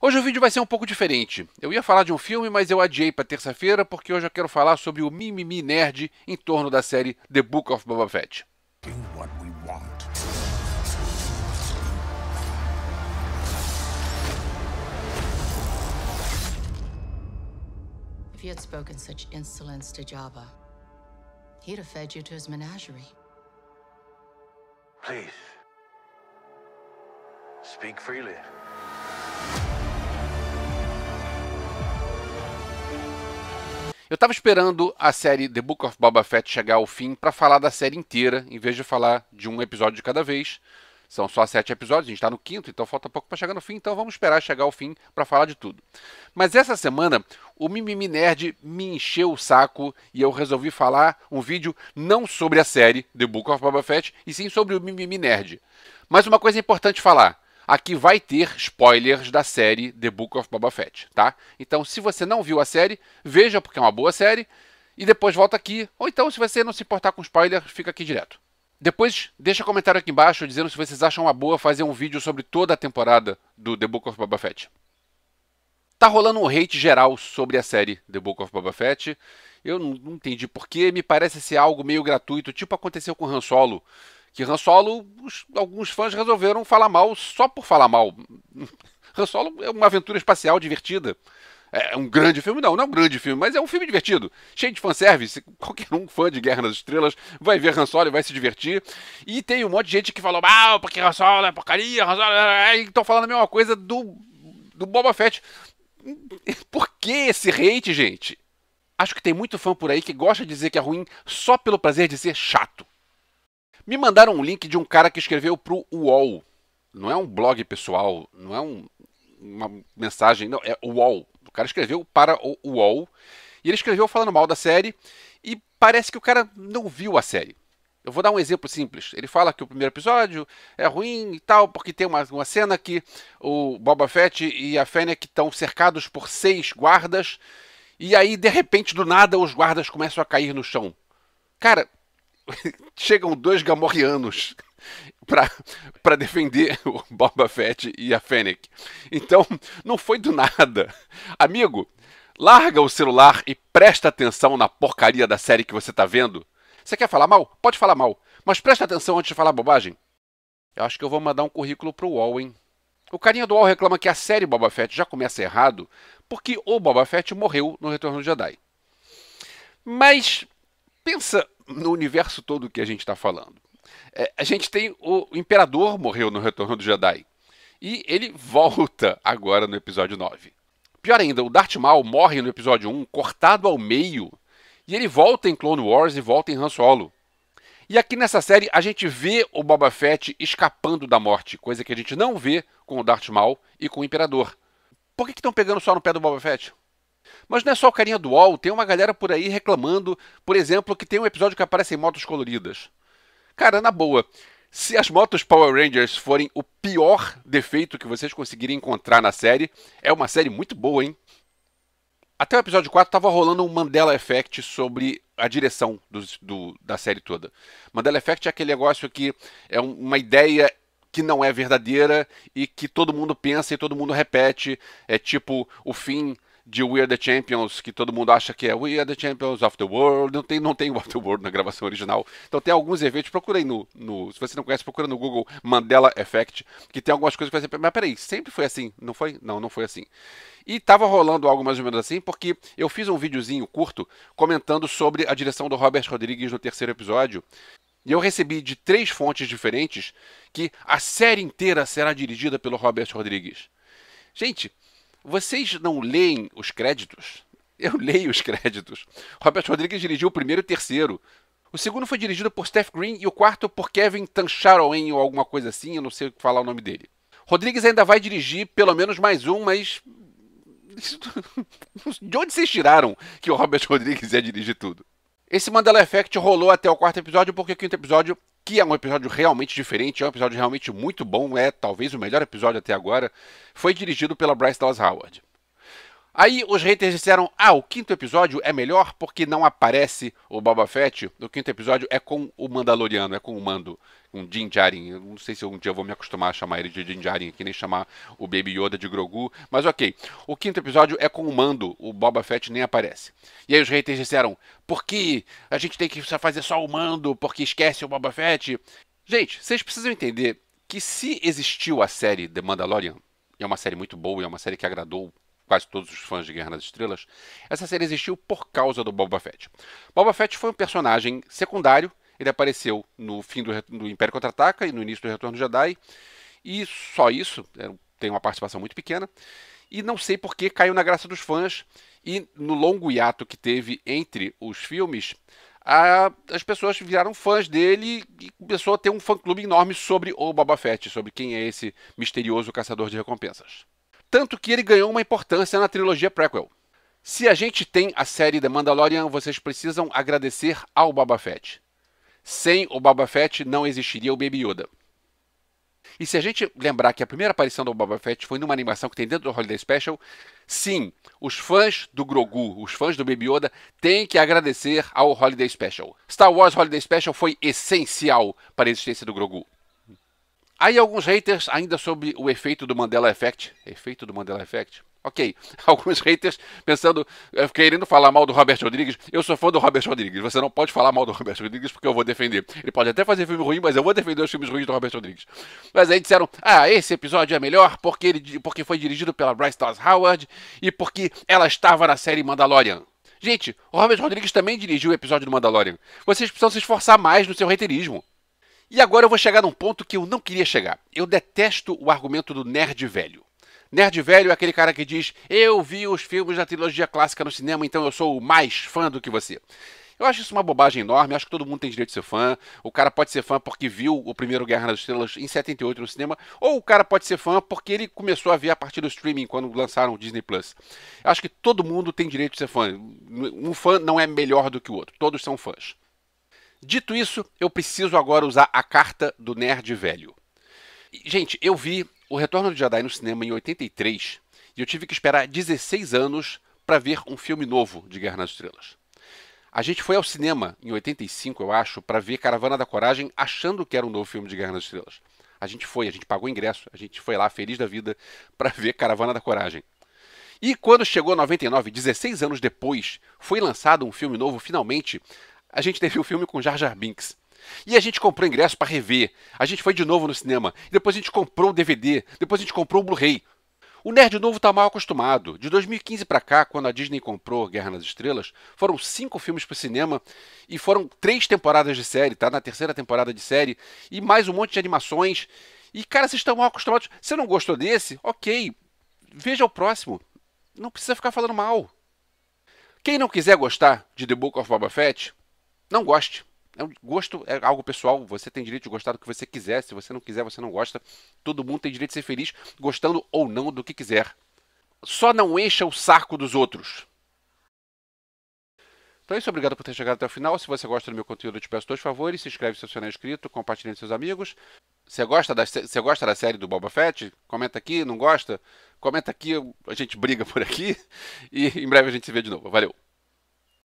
Hoje o vídeo vai ser um pouco diferente. Eu ia falar de um filme, mas eu adiei para terça-feira porque hoje eu quero falar sobre o mimimi nerd em torno da série The Book of Boba Fett. If you had spoken such insolence to Jabba, he'd have fed you to his menagerie. Please, speak freely. Eu estava esperando a série The Book of Boba Fett chegar ao fim para falar da série inteira, em vez de falar de um episódio de cada vez. São só sete episódios, a gente está no quinto, então falta pouco para chegar no fim, então vamos esperar chegar ao fim para falar de tudo. Mas essa semana, o Mimimi Nerd me encheu o saco e eu resolvi falar um vídeo não sobre a série The Book of Boba Fett, e sim sobre o Mimimi Nerd. Mas uma coisa é importante falar aqui vai ter spoilers da série The Book of Boba Fett, tá? Então, se você não viu a série, veja porque é uma boa série e depois volta aqui, ou então se você não se importar com spoiler, fica aqui direto. Depois, deixa comentário aqui embaixo dizendo se vocês acham uma boa fazer um vídeo sobre toda a temporada do The Book of Boba Fett. Tá rolando um hate geral sobre a série The Book of Boba Fett. Eu não entendi porquê, me parece ser algo meio gratuito, tipo aconteceu com Han Solo. Que Han Solo, alguns fãs resolveram falar mal só por falar mal. Han Solo é uma aventura espacial divertida. É, é um grande filme, não, não é um grande filme, mas é um filme divertido, cheio de fanservice. Qualquer um fã de Guerra nas Estrelas vai ver Han Solo e vai se divertir. E tem um monte de gente que falou mal, ah, porque Han Solo é porcaria, Han Solo é, é, Estão falando a mesma coisa do, do Boba Fett. Por que esse hate, gente? Acho que tem muito fã por aí que gosta de dizer que é ruim só pelo prazer de ser chato. Me mandaram um link de um cara que escreveu pro UOL. Não é um blog pessoal, não é um, uma mensagem, não, é UOL. O cara escreveu para o UOL e ele escreveu falando mal da série e parece que o cara não viu a série. Eu vou dar um exemplo simples. Ele fala que o primeiro episódio é ruim e tal, porque tem uma, uma cena que o Boba Fett e a Fennec estão cercados por seis guardas, e aí, de repente, do nada, os guardas começam a cair no chão. Cara, chegam dois gamorrianos para defender o Boba Fett e a Fennec. Então, não foi do nada. Amigo, larga o celular e presta atenção na porcaria da série que você está vendo. Você quer falar mal? Pode falar mal, mas presta atenção antes de falar bobagem. Eu acho que eu vou mandar um currículo pro UOL, hein? O carinha do UOL reclama que a série Boba Fett já começa errado porque o Boba Fett morreu no Retorno do Jedi. Mas, pensa no universo todo que a gente está falando. É, a gente tem o, o Imperador morreu no Retorno do Jedi. E ele volta agora no episódio 9. Pior ainda, o Darth Maul morre no episódio 1, cortado ao meio. E ele volta em Clone Wars e volta em Han Solo. E aqui nessa série a gente vê o Boba Fett escapando da morte, coisa que a gente não vê com o Darth Maul e com o Imperador. Por que estão pegando só no pé do Boba Fett? Mas não é só o carinha do UOL, tem uma galera por aí reclamando, por exemplo, que tem um episódio que aparecem motos coloridas. Cara, na boa, se as motos Power Rangers forem o pior defeito que vocês conseguirem encontrar na série, é uma série muito boa, hein? Até o episódio 4 estava rolando um Mandela Effect sobre a direção do, do, da série toda. Mandela Effect é aquele negócio que é um, uma ideia que não é verdadeira e que todo mundo pensa e todo mundo repete. É tipo o fim de We Are the Champions, que todo mundo acha que é We Are the Champions of the World. Não tem, não tem Of the World na gravação original. Então tem alguns eventos, procurei no, no. Se você não conhece, procura no Google Mandela Effect, que tem algumas coisas que você. Mas peraí, sempre foi assim, não foi? Não, não foi assim. E tava rolando algo mais ou menos assim, porque eu fiz um videozinho curto comentando sobre a direção do Robert Rodrigues no terceiro episódio. E eu recebi de três fontes diferentes que a série inteira será dirigida pelo Robert Rodrigues. Gente, vocês não leem os créditos? Eu leio os créditos. Robert Rodrigues dirigiu o primeiro e o terceiro. O segundo foi dirigido por Steph Green e o quarto por Kevin Tancharoen ou alguma coisa assim, eu não sei falar o nome dele. Rodrigues ainda vai dirigir pelo menos mais um, mas. De onde vocês tiraram que o Robert Rodrigues ia dirigir tudo? Esse Mandela Effect rolou até o quarto episódio, porque o quinto episódio que é um episódio realmente diferente, é um episódio realmente muito bom, é talvez o melhor episódio até agora, foi dirigido pela Bryce Dallas Howard. Aí os haters disseram: ah, o quinto episódio é melhor porque não aparece o Boba Fett. O quinto episódio é com o Mandaloriano, é com o Mando, com um Din Djarin. não sei se um dia eu vou me acostumar a chamar ele de Din Djarin, que nem chamar o Baby Yoda de Grogu, mas ok. O quinto episódio é com o Mando, o Boba Fett nem aparece. E aí os haters disseram: por que a gente tem que fazer só o Mando, porque esquece o Boba Fett? Gente, vocês precisam entender que se existiu a série The Mandalorian, e é uma série muito boa, e é uma série que agradou quase todos os fãs de Guerra nas Estrelas, essa série existiu por causa do Boba Fett. Boba Fett foi um personagem secundário, ele apareceu no fim do, do Império Contra-Ataca e no início do Retorno Jedi, e só isso, é, tem uma participação muito pequena, e não sei por que caiu na graça dos fãs, e no longo hiato que teve entre os filmes, a, as pessoas viraram fãs dele e começou a ter um fã-clube enorme sobre o Boba Fett, sobre quem é esse misterioso caçador de recompensas tanto que ele ganhou uma importância na trilogia prequel. Se a gente tem a série The Mandalorian, vocês precisam agradecer ao Boba Fett. Sem o Boba Fett não existiria o Baby Yoda. E se a gente lembrar que a primeira aparição do Boba Fett foi numa animação que tem dentro do Holiday Special, sim, os fãs do Grogu, os fãs do Baby Yoda, têm que agradecer ao Holiday Special. Star Wars Holiday Special foi essencial para a existência do Grogu. Aí alguns haters ainda sobre o efeito do Mandela Effect. Efeito do Mandela Effect? Ok. Alguns haters pensando, eh, querendo falar mal do Robert Rodrigues. Eu sou fã do Robert Rodrigues. Você não pode falar mal do Robert Rodrigues porque eu vou defender. Ele pode até fazer filme ruim, mas eu vou defender os filmes ruins do Robert Rodrigues. Mas aí disseram: ah, esse episódio é melhor porque, ele, porque foi dirigido pela Bryce Dallas Howard e porque ela estava na série Mandalorian. Gente, o Robert Rodrigues também dirigiu o episódio do Mandalorian. Vocês precisam se esforçar mais no seu haterismo. E agora eu vou chegar num ponto que eu não queria chegar. Eu detesto o argumento do nerd velho. Nerd velho é aquele cara que diz: Eu vi os filmes da trilogia clássica no cinema, então eu sou mais fã do que você. Eu acho isso uma bobagem enorme, acho que todo mundo tem direito de ser fã. O cara pode ser fã porque viu o primeiro Guerra nas Estrelas em 78 no cinema, ou o cara pode ser fã porque ele começou a ver a partir do streaming quando lançaram o Disney Plus. Acho que todo mundo tem direito de ser fã. Um fã não é melhor do que o outro, todos são fãs. Dito isso, eu preciso agora usar a carta do nerd velho. Gente, eu vi O Retorno do Jedi no cinema em 83 e eu tive que esperar 16 anos para ver um filme novo de Guerra nas Estrelas. A gente foi ao cinema em 85, eu acho, para ver Caravana da Coragem, achando que era um novo filme de Guerra nas Estrelas. A gente foi, a gente pagou ingresso, a gente foi lá feliz da vida para ver Caravana da Coragem. E quando chegou 99, 16 anos depois, foi lançado um filme novo finalmente, a gente teve o um filme com Jar Jar Binks. E a gente comprou ingresso para rever. A gente foi de novo no cinema. depois a gente comprou o DVD. Depois a gente comprou o Blu-ray. O Nerd Novo tá mal acostumado. De 2015 para cá, quando a Disney comprou Guerra nas Estrelas, foram cinco filmes para cinema e foram três temporadas de série, tá? Na terceira temporada de série e mais um monte de animações. E, cara, vocês estão mal acostumados. Você não gostou desse? Ok. Veja o próximo. Não precisa ficar falando mal. Quem não quiser gostar de The Book of Boba Fett, não goste. É um gosto é algo pessoal, você tem direito de gostar do que você quiser, se você não quiser, você não gosta. Todo mundo tem direito de ser feliz, gostando ou não do que quiser. Só não encha o saco dos outros. Então é isso, obrigado por ter chegado até o final. Se você gosta do meu conteúdo, eu te peço dois favores. Se inscreve se você não é inscrito, compartilhe com seus amigos. Você gosta, da, você gosta da série do Boba Fett? Comenta aqui, não gosta? Comenta aqui, a gente briga por aqui. E em breve a gente se vê de novo. Valeu!